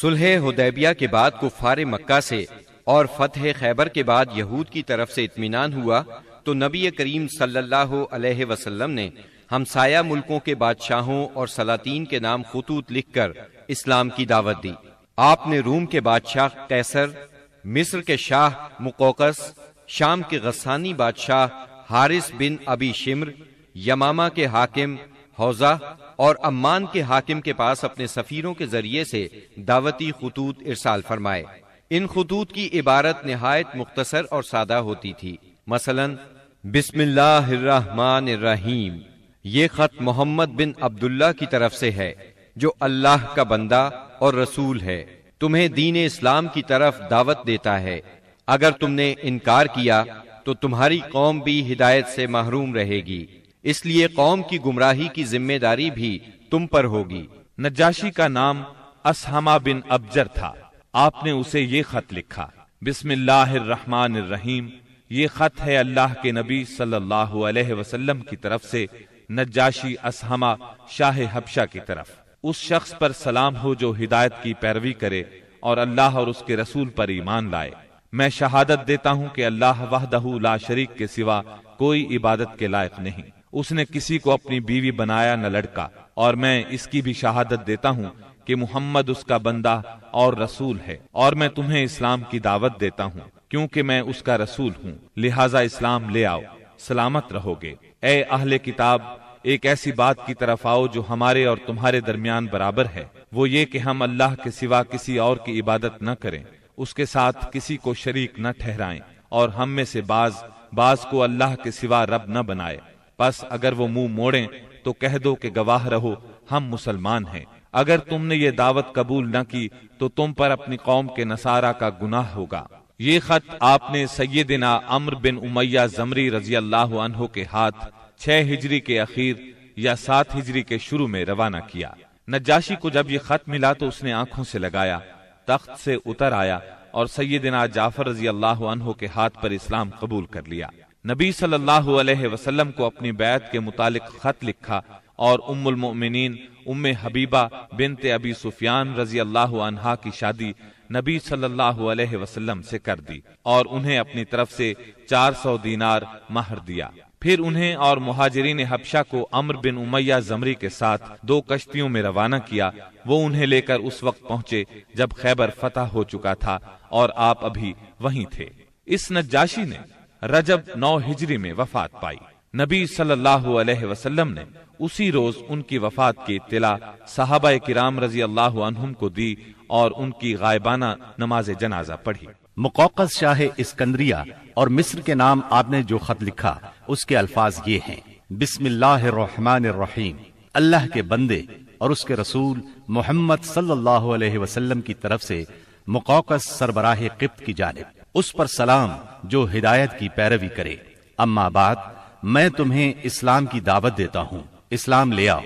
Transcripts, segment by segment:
सुलह हुदैबिया के बाद कुफार मक्का से और फतह खैबर के बाद यहूद की तरफ से इतमान हुआ तो नबी करीम सल्लल्लाहु अलैहि वसल्लम ने हमसाया मुल्कों के बादशाहों और सलातीन के नाम खतूत लिखकर इस्लाम की दावत दी आपने रूम के बादशाह कैसर मिस्र के शाह मुकोकस शाम के गसानी बादशाह हारिस बिन अबी शिम्र यमामा के हाकिम हौजा और अम्मान के हाकिम के पास अपने सफीरों के जरिए से दावती खतूत इरसाल फरमाए इन खतूत की इबारत नहायत मुख्तसर और सादा होती थी मसलन बिस्मिल्लाम ये खत मोहम्मद बिन अब्दुल्ला की तरफ से है जो अल्लाह का बंदा और रसूल है तुम्हें दीन इस्लाम की तरफ दावत देता है अगर तुमने इनकार किया तो तुम्हारी कौम भी हिदायत से महरूम रहेगी इसलिए कौम की गुमराही की जिम्मेदारी भी तुम पर होगी नजाशी का नाम असहमा बिन अबजर था आपने उसे ये खत लिखा बिस्मिल्लाहिर्रहमानिर्रहीम ये खत है अल्लाह के नबी सल्लल्लाहु अलैहि वसल्लम की तरफ से नजाशी असहमा शाह हबशा की तरफ उस शख्स पर सलाम हो जो हिदायत की पैरवी करे और अल्लाह और उसके रसूल पर ईमान लाए मैं शहादत देता हूँ कि अल्लाह वहदहू ला शरीक के सिवा कोई इबादत के लायक नहीं उसने किसी को अपनी बीवी बनाया न लड़का और मैं इसकी भी शहादत देता हूँ कि मोहम्मद उसका बंदा और रसूल है और मैं तुम्हें इस्लाम की दावत देता हूँ क्योंकि मैं उसका रसूल हूँ लिहाजा इस्लाम ले आओ सलामत रहोगे ए अहले किताब एक ऐसी बात की तरफ आओ जो हमारे और तुम्हारे दरमियान बराबर है वो ये कि हम अल्लाह के सिवा किसी और की इबादत न करें उसके साथ किसी को शरीक न ठहराएं और हम में से बाज बाज को अल्लाह के सिवा रब न बनाए बस अगर वो मुंह मोड़े तो कह दो कि गवाह रहो हम मुसलमान हैं अगर तुमने ये दावत कबूल न की तो तुम पर अपनी कौम के नसारा का गुनाह होगा ये खत आपने सैदिना अम्र बिन उमैया जमरी रजी अल्लाह अनहो के हाथ छह हिजरी के अखीर या सात हिजरी के शुरू में रवाना किया नजाशी को जब ये खत मिला तो उसने आंखों से लगाया तख्त से उतर आया और सैदिना जाफर रजी अल्लाह अनहो के हाथ पर इस्लाम कबूल कर लिया नबी सल्लल्लाहु अलैहि वसल्लम को अपनी बैत के मुतालिक खत लिखा और उम्मुल मोमिनीन उम्म हबीबा बिनते अबी सुफियान रजी अल्लाह अनहा की शादी नबी सल्लल्लाहु अलैहि वसल्लम से कर दी और उन्हें अपनी तरफ से 400 दीनार महर दिया फिर उन्हें और मुहाजरीन हबशा को अमर बिन उमैया जमरी के साथ दो कश्तियों में रवाना किया वो उन्हें लेकर उस वक्त पहुंचे जब खैबर फतह हो चुका था और आप अभी वहीं थे इस नजाशी ने रजब नौ हिजरी में वफात पाई नबी सल्लल्लाहु अलैहि वसल्लम ने उसी रोज उनकी वफात की इतला साहबा किराम रजी अल्लाह को दी और उनकी गायबाना नमाज जनाजा पढ़ी मुकोकस शाह इसकंदरिया और मिस्र के नाम आपने जो खत लिखा उसके अल्फाज ये हैं बिस्मिल्लाहिर्रहमानिर्रहीम अल्लाह के बंदे और उसके रसूल मोहम्मद सल्लल्लाहु अलैहि वसल्लम की तरफ से मुकोकस सरबराह किप्त की जानब उस पर सलाम जो हिदायत की पैरवी करे अम्मा बात मैं तुम्हें इस्लाम की दावत देता हूँ इस्लाम ले आओ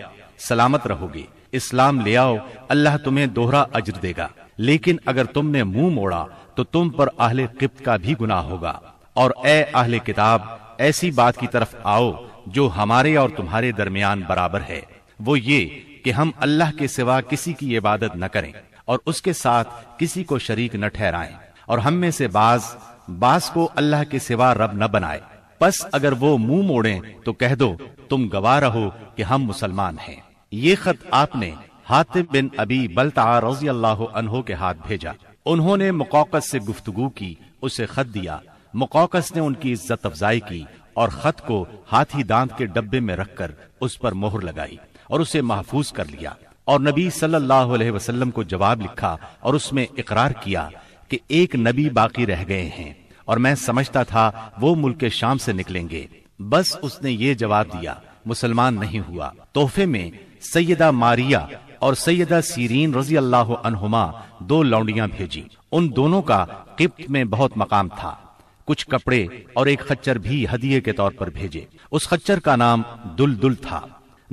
सलामत रहोगे इस्लाम ले आओ अल्लाह तुम्हें दोहरा अजर देगा लेकिन अगर तुमने मुंह मोड़ा तो तुम पर आहले किप्त का भी गुनाह होगा और ए आहले किताब ऐसी बात की तरफ आओ जो हमारे और तुम्हारे दरमियान बराबर है वो ये कि हम अल्लाह के सिवा किसी की इबादत न करें और उसके साथ किसी को शरीक न ठहराएं और हम में से बाज बास को अल्लाह के सिवा रब न बनाए बस अगर वो मुंह मोड़े तो कह दो तुम गवाह रहो कि हम मुसलमान हैं ये खत आपने हातिब बिन अबी बलता रजी अल्लाह अनहो के हाथ भेजा उन्होंने मुकोकस से गुफ्तगु की उसे खत दिया मुकोकस ने उनकी इज्जत अफजाई की और खत को हाथी दांत के डब्बे में रखकर उस पर मोहर लगाई और उसे महफूज कर लिया और नबी सल्लल्लाहु अलैहि वसल्लम को जवाब लिखा और उसमें इकरार किया कि एक नबी बाकी रह गए हैं और मैं समझता था वो मुल्क शाम से निकलेंगे बस उसने ये जवाब दिया मुसलमान नहीं हुआ तोहफे में सैयदा मारिया और सैयदा सीरीन रजी अल्लाह अनहुमा दो लौंडियां भेजी उन दोनों का किप्त में बहुत मकाम था कुछ कपड़े और एक खच्चर भी हदिये के तौर पर भेजे उस खच्चर का नाम दुल दुल था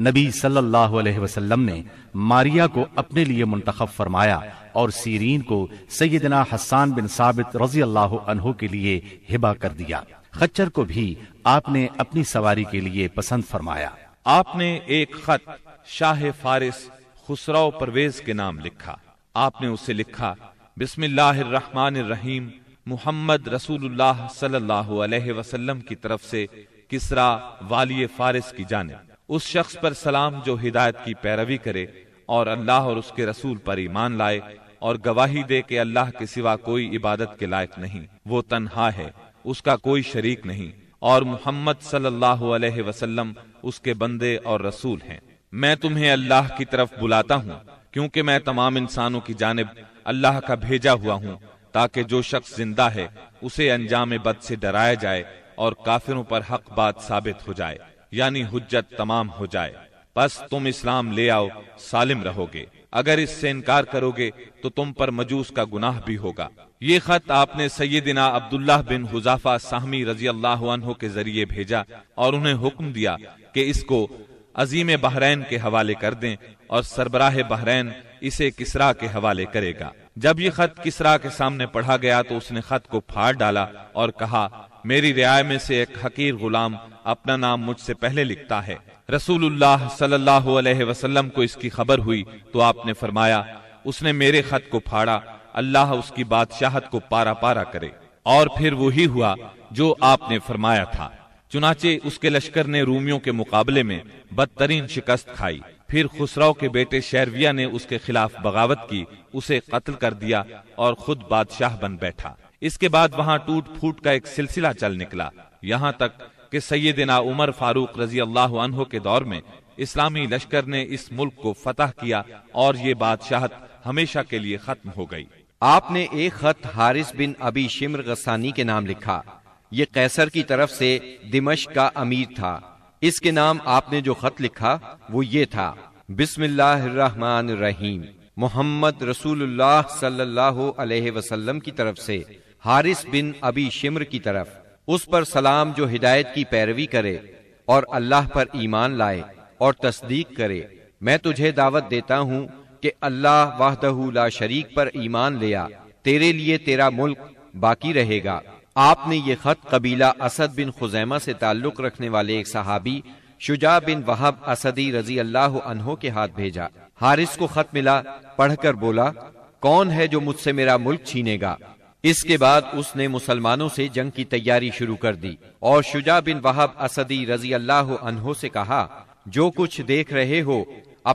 नबी सल्लल्लाहु अलैहि वसल्लम ने मारिया को अपने लिए मुंतखब फरमाया और सीरीन को सैदना हसान बिन साबित रजी अल्लाह अनहो के लिए हिबा कर दिया खच्चर को भी आपने अपनी सवारी के लिए पसंद फरमाया आपने एक खत शाह फारिस खुसराव परवेज के नाम लिखा आपने उसे लिखा बिस्मिल्लाहिर्रहमानिर्रहीम मोहम्मद रसूलुल्लाह सल्लल्लाहु अलैहि वसल्लम की तरफ से किसरा वाली फारिस की जाने उस शख्स पर सलाम जो हिदायत की पैरवी करे और अल्लाह और उसके रसूल पर ईमान लाए और गवाही दे के अल्लाह के सिवा कोई इबादत के लायक नहीं वो तनहा है उसका कोई शरीक नहीं और मोहम्मद सल्लल्लाहु अलैहि वसल्लम उसके बंदे और रसूल हैं मैं तुम्हें अल्लाह की तरफ बुलाता हूँ क्योंकि मैं तमाम इंसानों की जानब अल्लाह का भेजा हुआ हूँ ताकि जो शख्स जिंदा है उसे अंजाम बद से डराया जाए और काफिरों पर हक बात साबित हो जाए यानी हुज्जत तमाम हो जाए बस तुम इस्लाम ले आओ सालिम रहोगे अगर इससे इनकार करोगे तो तुम पर मजूस का गुनाह भी होगा ये खत आपने सैदिना अब्दुल्ला बिन हुजाफा साहमी रजी अल्लाह के जरिए भेजा और उन्हें हुक्म दिया कि इसको अजीम बहरैन के हवाले कर दें और सरबराह बहरैन इसे किसरा के हवाले करेगा जब ये खत किसरा के सामने पढ़ा गया तो उसने खत को फाड़ डाला और कहा मेरी रियाय में से एक हकीर गुलाम अपना नाम मुझसे पहले लिखता है रसूलुल्लाह सल्लल्लाहु अलैहि वसल्लम को इसकी खबर हुई तो आपने फरमाया उसने मेरे खत को फाड़ा अल्लाह उसकी बादशाहत को पारा पारा करे और फिर वही हुआ जो आपने फरमाया था चुनाचे उसके लश्कर ने रूमियों के मुकाबले में बदतरीन शिकस्त खाई फिर खुसराव के बेटे शेरविया ने उसके खिलाफ बगावत की उसे कत्ल कर दिया और खुद बादशाह बन बैठा इसके बाद वहाँ टूट फूट का एक सिलसिला चल निकला यहाँ तक कि सैदिना उमर फारूक रजी अल्लाह के दौर में इस्लामी लश्कर ने इस मुल्क को फतह किया और ये बादशाह हमेशा के लिए खत्म हो गई आपने एक खत हारिस बिन अभी शिमर गसानी के नाम लिखा ये कैसर की तरफ से दिमश का अमीर था इसके नाम आपने जो खत लिखा वो ये था बिस्मिल्लाहमान रहीम मोहम्मद रसूलुल्लाह सल्लल्लाहु अलैहि वसल्लम की तरफ से हारिस बिन अबी शिमर की तरफ उस पर सलाम जो हिदायत की पैरवी करे और अल्लाह पर ईमान लाए और तस्दीक करे मैं तुझे दावत देता हूँ कि अल्लाह वाहदहू ला शरीक पर ईमान लिया तेरे लिए तेरा मुल्क बाकी रहेगा आपने ये खत कबीला असद बिन खुजैमा से ताल्लुक रखने वाले एक सहाबी शुजा बिन वहब असदी रजी अल्लाह अनहो के हाथ भेजा हारिस को खत मिला पढ़कर बोला कौन है जो मुझसे मेरा मुल्क छीनेगा इसके बाद उसने मुसलमानों से जंग की तैयारी शुरू कर दी और शुजा बिन वहाब असदी रजी अल्लाह अनहो से कहा जो कुछ देख रहे हो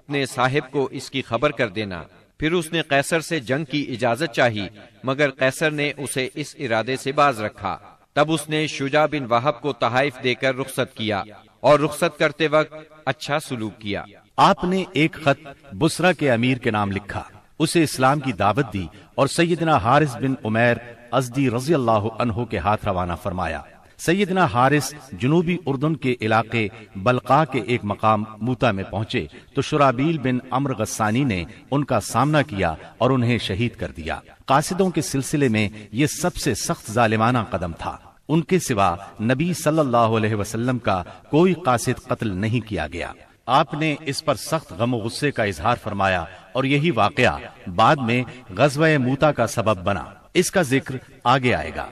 अपने साहिब को इसकी खबर कर देना फिर उसने कैसर से जंग की इजाजत चाही मगर कैसर ने उसे इस इरादे से बाज रखा तब उसने शुजा बिन वाहब को तहाइफ देकर रुख्सत किया और रुख्सत करते वक्त अच्छा सलूक किया आपने एक खत बुसरा के अमीर के नाम लिखा उसे इस्लाम की दावत दी और सैदना हारिस बिन उमेर अजदी रजी अल्लाह के हाथ रवाना फरमाया सैदना हारिस जनूबी उर्दन के इलाके बलका के एक मकाम मूता में पहुंचे तो शराबील बिन अमर गस्सानी ने उनका सामना किया और उन्हें शहीद कर दिया कासिदों के सिलसिले में यह सबसे सख्त जालिमाना कदम था उनके सिवा नबी सल्लल्लाहु अलैहि वसल्लम का कोई कासिद कत्ल नहीं किया गया आपने इस पर सख्त गम गुस्से का इजहार फरमाया और यही वाकया बाद में गजब मूता का सबब बना इसका जिक्र आगे आएगा